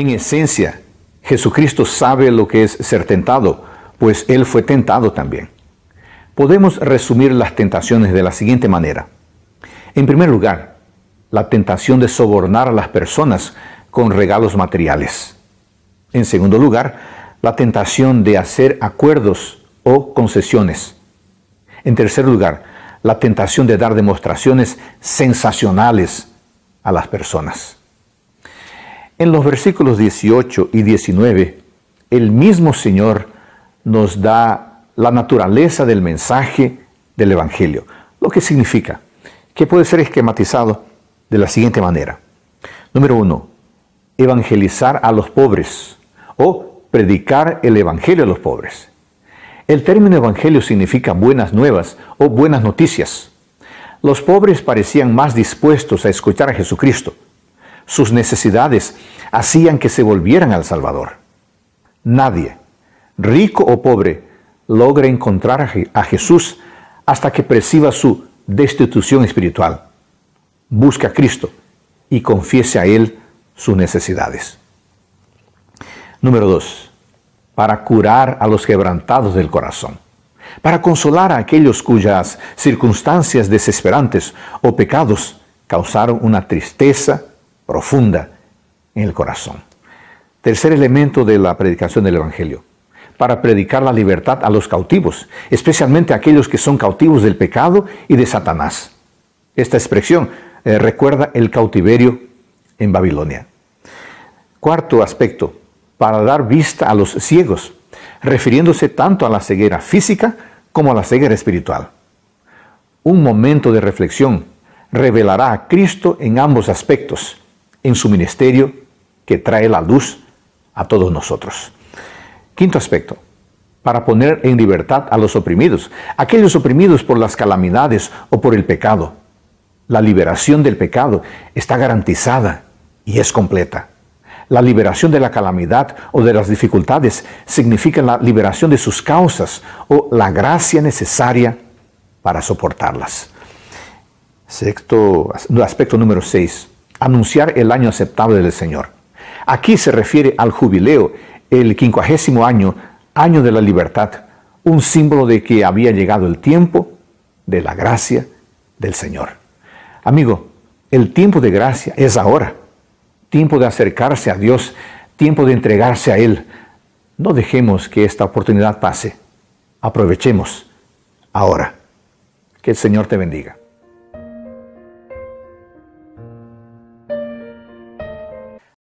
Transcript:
En esencia, Jesucristo sabe lo que es ser tentado, pues Él fue tentado también. Podemos resumir las tentaciones de la siguiente manera. En primer lugar, la tentación de sobornar a las personas con regalos materiales. En segundo lugar, la tentación de hacer acuerdos o concesiones. En tercer lugar, la tentación de dar demostraciones sensacionales a las personas. En los versículos 18 y 19, el mismo Señor nos da la naturaleza del mensaje del Evangelio, lo que significa que puede ser esquematizado de la siguiente manera. Número uno, evangelizar a los pobres o predicar el Evangelio a los pobres. El término Evangelio significa buenas nuevas o buenas noticias. Los pobres parecían más dispuestos a escuchar a Jesucristo sus necesidades hacían que se volvieran al Salvador. Nadie, rico o pobre, logra encontrar a Jesús hasta que perciba su destitución espiritual. Busca a Cristo y confiese a Él sus necesidades. Número 2. Para curar a los quebrantados del corazón. Para consolar a aquellos cuyas circunstancias desesperantes o pecados causaron una tristeza profunda en el corazón. Tercer elemento de la predicación del Evangelio. Para predicar la libertad a los cautivos, especialmente aquellos que son cautivos del pecado y de Satanás. Esta expresión eh, recuerda el cautiverio en Babilonia. Cuarto aspecto, para dar vista a los ciegos, refiriéndose tanto a la ceguera física como a la ceguera espiritual. Un momento de reflexión revelará a Cristo en ambos aspectos, en su ministerio que trae la luz a todos nosotros. Quinto aspecto, para poner en libertad a los oprimidos, aquellos oprimidos por las calamidades o por el pecado. La liberación del pecado está garantizada y es completa. La liberación de la calamidad o de las dificultades significa la liberación de sus causas o la gracia necesaria para soportarlas. Sexto, aspecto número 6 anunciar el año aceptable del Señor. Aquí se refiere al jubileo, el quincuagésimo año, año de la libertad, un símbolo de que había llegado el tiempo de la gracia del Señor. Amigo, el tiempo de gracia es ahora, tiempo de acercarse a Dios, tiempo de entregarse a Él. No dejemos que esta oportunidad pase, aprovechemos ahora. Que el Señor te bendiga.